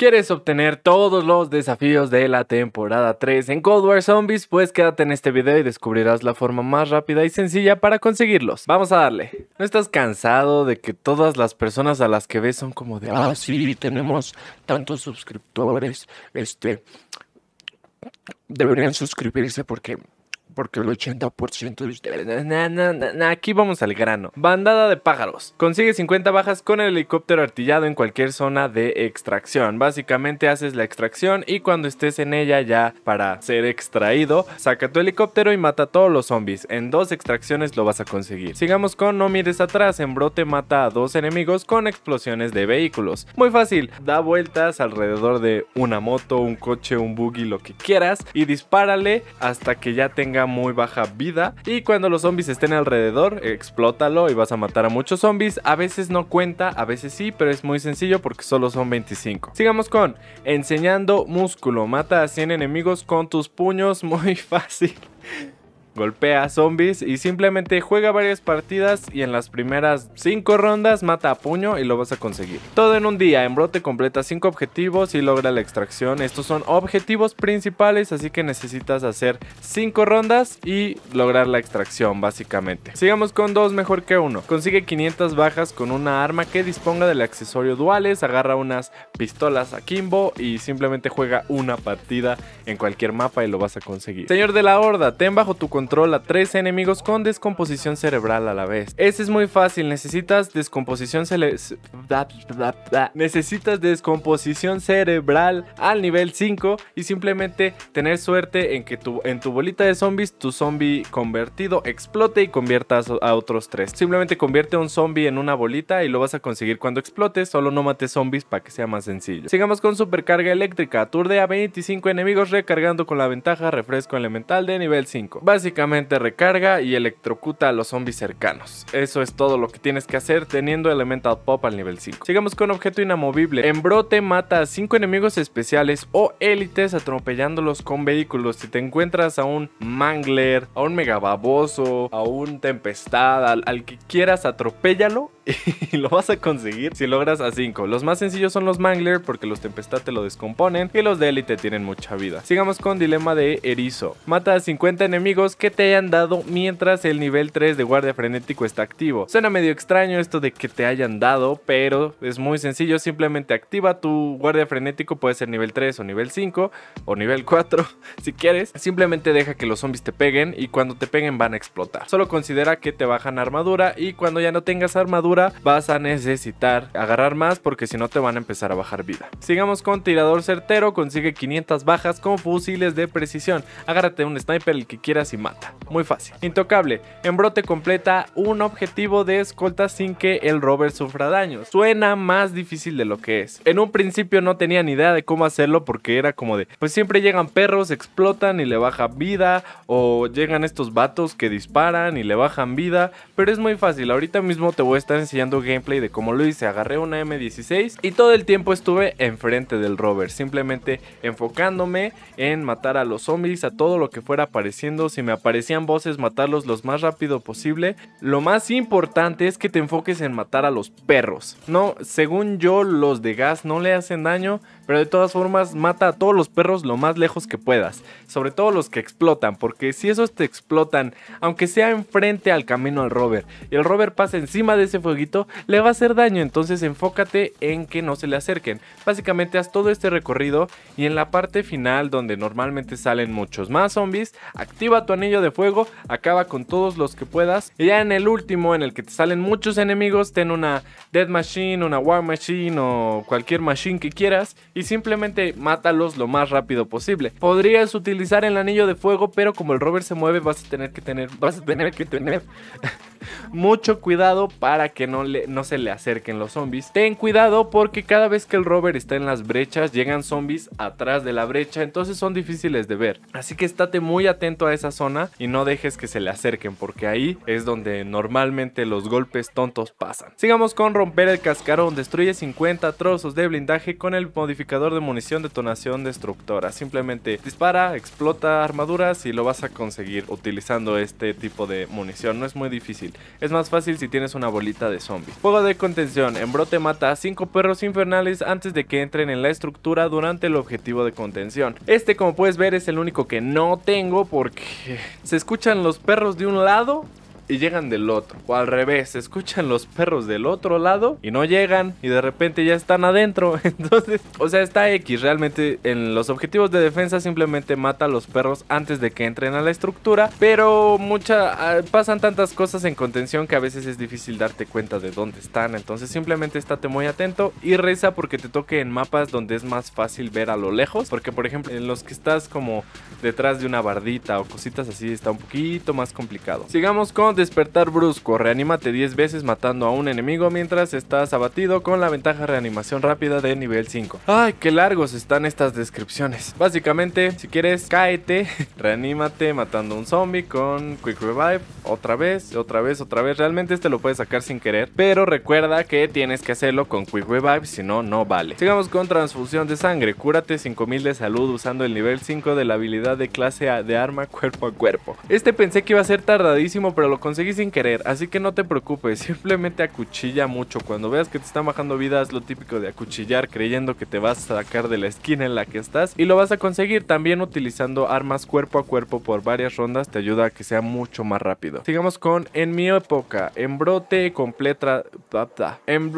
¿Quieres obtener todos los desafíos de la temporada 3 en Cold War Zombies? Pues quédate en este video y descubrirás la forma más rápida y sencilla para conseguirlos. Vamos a darle. ¿No estás cansado de que todas las personas a las que ves son como de... Ah, sí, tenemos tantos suscriptores. Este... Deberían suscribirse porque porque el 80% de ustedes. aquí vamos al grano. Bandada de pájaros. Consigue 50 bajas con el helicóptero artillado en cualquier zona de extracción. Básicamente haces la extracción y cuando estés en ella ya para ser extraído, saca tu helicóptero y mata a todos los zombies. En dos extracciones lo vas a conseguir. Sigamos con No mires atrás. En brote mata a dos enemigos con explosiones de vehículos. Muy fácil. Da vueltas alrededor de una moto, un coche, un buggy, lo que quieras y dispárale hasta que ya tengamos muy baja vida y cuando los zombies estén alrededor, explótalo y vas a matar a muchos zombies. A veces no cuenta, a veces sí, pero es muy sencillo porque solo son 25. Sigamos con enseñando músculo. Mata a 100 enemigos con tus puños, muy fácil golpea zombies y simplemente juega varias partidas y en las primeras 5 rondas mata a puño y lo vas a conseguir. Todo en un día, en brote completa 5 objetivos y logra la extracción. Estos son objetivos principales, así que necesitas hacer 5 rondas y lograr la extracción básicamente. Sigamos con dos mejor que uno. Consigue 500 bajas con una arma que disponga del accesorio duales, agarra unas pistolas a Kimbo y simplemente juega una partida en cualquier mapa y lo vas a conseguir. Señor de la Horda, ten bajo tu control controla tres enemigos con descomposición cerebral a la vez. Ese es muy fácil, necesitas descomposición Necesitas descomposición cerebral al nivel 5 y simplemente tener suerte en que tu, en tu bolita de zombies tu zombie convertido explote y conviertas a otros tres. Simplemente convierte un zombie en una bolita y lo vas a conseguir cuando explote, solo no mates zombies para que sea más sencillo. Sigamos con supercarga eléctrica, aturde a 25 enemigos recargando con la ventaja refresco elemental de nivel 5. Básicamente recarga y electrocuta a los zombies cercanos. Eso es todo lo que tienes que hacer teniendo Elemental Pop al nivel 5. Sigamos con Objeto Inamovible. En brote mata a 5 enemigos especiales o élites atropellándolos con vehículos. Si te encuentras a un Mangler, a un Megababoso, a un Tempestad, al, al que quieras, atropéllalo y lo vas a conseguir si logras a 5. Los más sencillos son los Mangler porque los Tempestad te lo descomponen y los de élite tienen mucha vida. Sigamos con Dilema de Erizo. Mata a 50 enemigos que te hayan dado mientras el nivel 3 de Guardia Frenético está activo. Suena medio extraño esto de que te hayan dado, pero es muy sencillo. Simplemente activa tu Guardia Frenético, puede ser nivel 3 o nivel 5 o nivel 4 si quieres. Simplemente deja que los zombies te peguen y cuando te peguen van a explotar. Solo considera que te bajan armadura y cuando ya no tengas armadura vas a necesitar agarrar más porque si no te van a empezar a bajar vida. Sigamos con tirador certero, consigue 500 bajas con fusiles de precisión. Agárrate un sniper el que quieras y mata. Muy fácil. Intocable, en brote completa un objetivo de escolta sin que el rover sufra daño Suena más difícil de lo que es. En un principio no tenía ni idea de cómo hacerlo porque era como de, pues siempre llegan perros, explotan y le bajan vida o llegan estos vatos que disparan y le bajan vida, pero es muy fácil. Ahorita mismo te voy a estar enseñando gameplay de cómo lo hice. Agarré una M16 y todo el tiempo estuve enfrente del rover, simplemente enfocándome en matar a los zombies, a todo lo que fuera apareciendo. Si me aparecían voces, matarlos los más rápido posible. Lo más importante es que te enfoques en matar a los perros. No, según yo, los de gas no le hacen daño, pero de todas formas, mata a todos los perros lo más lejos que puedas. Sobre todo los que explotan, porque si esos te explotan, aunque sea enfrente al camino al rover, y el rover pasa encima de ese fueguito, le va a hacer daño. Entonces enfócate en que no se le acerquen. Básicamente haz todo este recorrido y en la parte final donde normalmente salen muchos más zombies, activa tu anillo de fuego, acaba con todos los que puedas. Y ya en el último, en el que te salen muchos enemigos, ten una Dead Machine, una War Machine o cualquier machine que quieras y simplemente mátalos lo más rápido posible. Podrías utilizar el anillo de fuego, pero como el rover se mueve vas a tener que tener, vas a tener que tener mucho cuidado para que no, le, no se le acerquen los zombies. Ten cuidado porque cada vez que el rover está en las brechas, llegan zombies atrás de la brecha, entonces son difíciles de ver. Así que estate muy atento a esa zona y no dejes que se le acerquen porque ahí es donde normalmente los golpes tontos pasan. Sigamos con romper el cascarón, destruye 50 trozos de blindaje con el modificador de munición detonación destructora. Simplemente dispara, explota armaduras y lo vas a conseguir utilizando este tipo de munición, no es muy difícil. Es más fácil si tienes una bolita de zombies. Juego de contención. En brote mata a 5 perros infernales antes de que entren en la estructura durante el objetivo de contención. Este como puedes ver es el único que no tengo porque se escuchan los perros de un lado y llegan del otro. O al revés, escuchan los perros del otro lado y no llegan y de repente ya están adentro. Entonces, o sea, está X. Realmente en los objetivos de defensa simplemente mata a los perros antes de que entren a la estructura. Pero mucha, ah, pasan tantas cosas en contención que a veces es difícil darte cuenta de dónde están. Entonces simplemente estate muy atento y reza porque te toque en mapas donde es más fácil ver a lo lejos. Porque por ejemplo en los que estás como detrás de una bardita o cositas así está un poquito más complicado. Sigamos con despertar brusco, reanímate 10 veces matando a un enemigo mientras estás abatido con la ventaja reanimación rápida de nivel 5. Ay, qué largos están estas descripciones. Básicamente, si quieres, caete, reanímate matando a un zombie con Quick Revive, otra vez, otra vez, otra vez. Realmente este lo puedes sacar sin querer, pero recuerda que tienes que hacerlo con Quick Revive, si no, no vale. Sigamos con transfusión de sangre, cúrate 5000 de salud usando el nivel 5 de la habilidad de clase A de arma cuerpo a cuerpo. Este pensé que iba a ser tardadísimo, pero lo conseguí sin querer, así que no te preocupes, simplemente acuchilla mucho. Cuando veas que te están bajando vida, es lo típico de acuchillar creyendo que te vas a sacar de la esquina en la que estás y lo vas a conseguir también utilizando armas cuerpo a cuerpo por varias rondas, te ayuda a que sea mucho más rápido. Sigamos con en mi época, en brote completa, en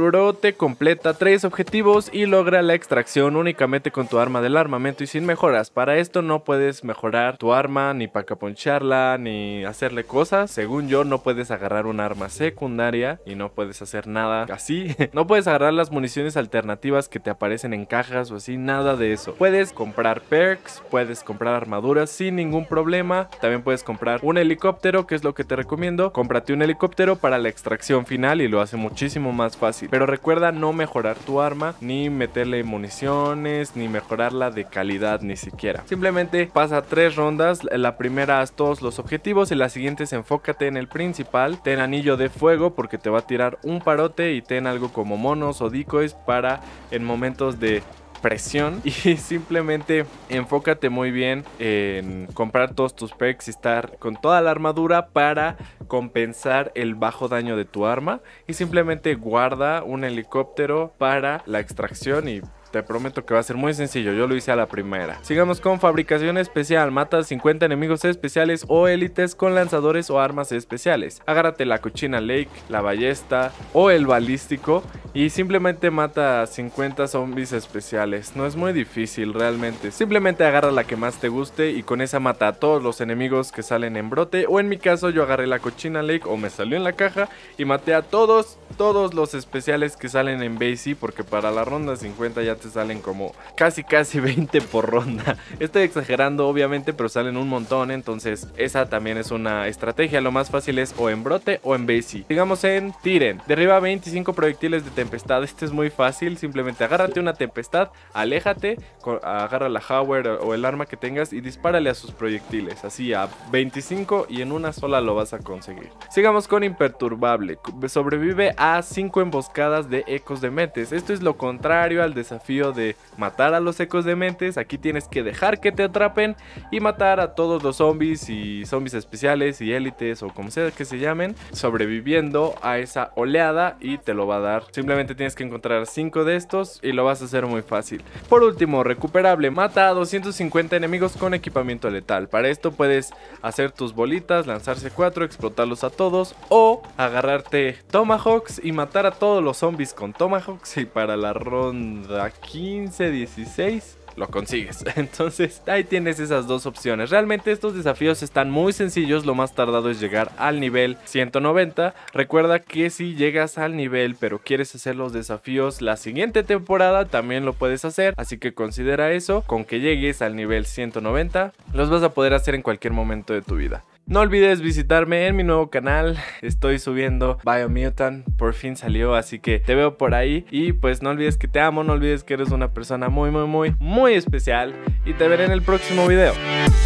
completa tres objetivos y logra la extracción únicamente con tu arma del armamento y sin mejoras. Para esto no puedes mejorar tu arma ni pacaponcharla ni hacerle cosas, según yo no puedes agarrar un arma secundaria y no puedes hacer nada así. No puedes agarrar las municiones alternativas que te aparecen en cajas o así, nada de eso. Puedes comprar perks, puedes comprar armaduras sin ningún problema. También puedes comprar un helicóptero, que es lo que te recomiendo. Cómprate un helicóptero para la extracción final y lo hace muchísimo más fácil. Pero recuerda no mejorar tu arma, ni meterle municiones, ni mejorarla de calidad ni siquiera. Simplemente pasa tres rondas. La primera haz todos los objetivos y la siguiente es enfócate en el principal, ten anillo de fuego porque te va a tirar un parote y ten algo como monos o decoys para en momentos de presión y simplemente enfócate muy bien en comprar todos tus perks y estar con toda la armadura para compensar el bajo daño de tu arma y simplemente guarda un helicóptero para la extracción y te prometo que va a ser muy sencillo, yo lo hice a la primera. Sigamos con fabricación especial, mata 50 enemigos especiales o élites con lanzadores o armas especiales. Agárrate la cochina lake, la ballesta o el balístico y simplemente mata 50 zombies especiales. No es muy difícil realmente, simplemente agarra la que más te guste y con esa mata a todos los enemigos que salen en brote o en mi caso yo agarré la cochina lake o me salió en la caja y maté a todos, todos los especiales que salen en Basie porque para la ronda 50 ya salen como casi casi 20 por ronda. Estoy exagerando obviamente, pero salen un montón, entonces esa también es una estrategia. Lo más fácil es o en brote o en base. sigamos en tiren. Derriba 25 proyectiles de tempestad. Este es muy fácil, simplemente agárrate una tempestad, aléjate, agarra la Howard o el arma que tengas y dispárale a sus proyectiles. Así a 25 y en una sola lo vas a conseguir. Sigamos con imperturbable. Sobrevive a 5 emboscadas de ecos de metes. Esto es lo contrario al desafío de matar a los ecos de mentes. Aquí tienes que dejar que te atrapen y matar a todos los zombies y zombies especiales y élites o como sea que se llamen, sobreviviendo a esa oleada y te lo va a dar. Simplemente tienes que encontrar 5 de estos y lo vas a hacer muy fácil. Por último, recuperable, mata a 250 enemigos con equipamiento letal. Para esto puedes hacer tus bolitas, lanzarse 4, explotarlos a todos o agarrarte tomahawks y matar a todos los zombies con tomahawks y para la ronda 15, 16, lo consigues. Entonces ahí tienes esas dos opciones. Realmente estos desafíos están muy sencillos, lo más tardado es llegar al nivel 190. Recuerda que si llegas al nivel pero quieres hacer los desafíos la siguiente temporada también lo puedes hacer, así que considera eso, con que llegues al nivel 190 los vas a poder hacer en cualquier momento de tu vida. No olvides visitarme en mi nuevo canal. Estoy subiendo Biomutant. Por fin salió, así que te veo por ahí. Y pues no olvides que te amo, no olvides que eres una persona muy, muy, muy, muy especial. Y te veré en el próximo video.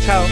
Chao.